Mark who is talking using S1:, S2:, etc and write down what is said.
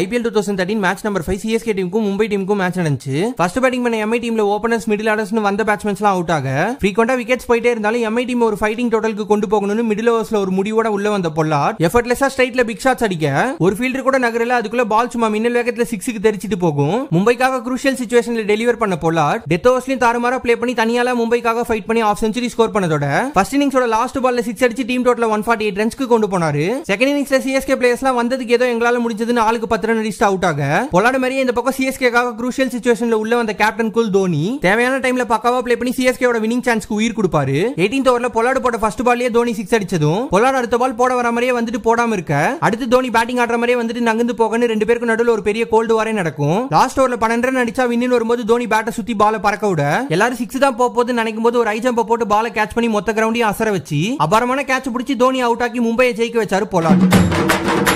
S1: IPL two thousand thirteen match number five CSK டீமுக்கும் மும்பை டீமுக்கும் match நடந்துச்சு ஃபர்ஸ்ட் பேட்டிங் பண்ண எம்ஐ டீம்ல ஓப்பனர்ஸ் மிடில் ஆர்டர்ஸ்னு வந்த பேட்ஸ்மென்ஸ்லாம் அவுட் ஆக ஃப்ரீக்வெண்டா விக்கெட்ஸ் போயிட்டே இருந்தாலும் எம்ஐ டீம் ஒரு ஃபைட்டிங் டோட்டலுக்கு கொண்டு போகணும்னு மிடில் ஓவர்ஸ்ல ஒரு முடிவோட உள்ள வந்த பொல்லாட் எஃபர்ட்லெஸா ஸ்ட்ரைட்ல பிக் ஷாட்ஸ் அடிக்க ஒரு ஃபீல்டர் கூட நகரில் அதுக்குள்ள பால் சும்மா மின்னல் வேகத்துல சிக்ஸுக்கு தெரிச்சிட்டு போகும் மும்பைக்காக குரூஷியல் சுச்சுவேஷன்ல டெலிவர் பண்ண பொல்லாட் டெத் ஓவர்ஸ்லயும் தாறுமாறா பிளே பண்ணி தனியால மும்பைக்காக ஃபைட் பண்ணி ஆஃப் செஞ்சுரி ஸ்கோர் பண்ணதோட ஃபர்ஸ்ட் இன்னிங்ஸோட லாஸ்ட் பால்ல சிக்ஸ் அடிச்சு team total one forty eight ரன்ஸ்க்கு கொண்டு போனாரு செகண்ட் இன்னிங்ஸ்ல சிஎஸ்கே பிளேயர்ஸ்லாம் வந்ததுக்கு ஏதோ எங்களால் முடிஞ்சதுன்னு ஆளுக்கு பத்து மாத்திரம் அவுட் ஆக பொலான மாதிரியே இந்த பக்கம் சிஎஸ்கேக்காக குரூஷியல் சுச்சுவேஷன்ல உள்ள வந்த கேப்டன் குல் தோனி தேவையான டைம்ல பக்காவா பிளே பண்ணி சிஎஸ்கேவோட வினிங் சான்ஸ்க்கு உயிர் கொடுப்பாரு எயிட்டீன் ஓவர்ல பொலாடு போட்ட ஃபர்ஸ்ட் பால்லயே தோனி சிக்ஸ் அடிச்சதும் பொலாடு அடுத்த பால் போட வர மாதிரியே வந்துட்டு போடாம இருக்க அடுத்து தோனி பேட்டிங் ஆடுற மாதிரியே வந்துட்டு நகர்ந்து போகன்னு ரெண்டு பேருக்கும் நடுவில் ஒரு பெரிய கோல்டு வாரே நடக்கும் லாஸ்ட் ஓவர்ல பன்னெண்டு ரன் அடிச்சா வின்னு வரும்போது தோனி பேட்டை சுத்தி பால பறக்க விட எல்லாரும் சிக்ஸ் தான் போகும்போது நினைக்கும் போது ஒரு ஐ போட்டு பால கேட்ச் பண்ணி மொத்த கிரவுண்டையும் அசர வச்சு அபாரமான கேட்ச் பிடிச்சி தோனி அவுட் ஆக்கி மும்பையை ஜெயிக்க வச்சாரு போலாட்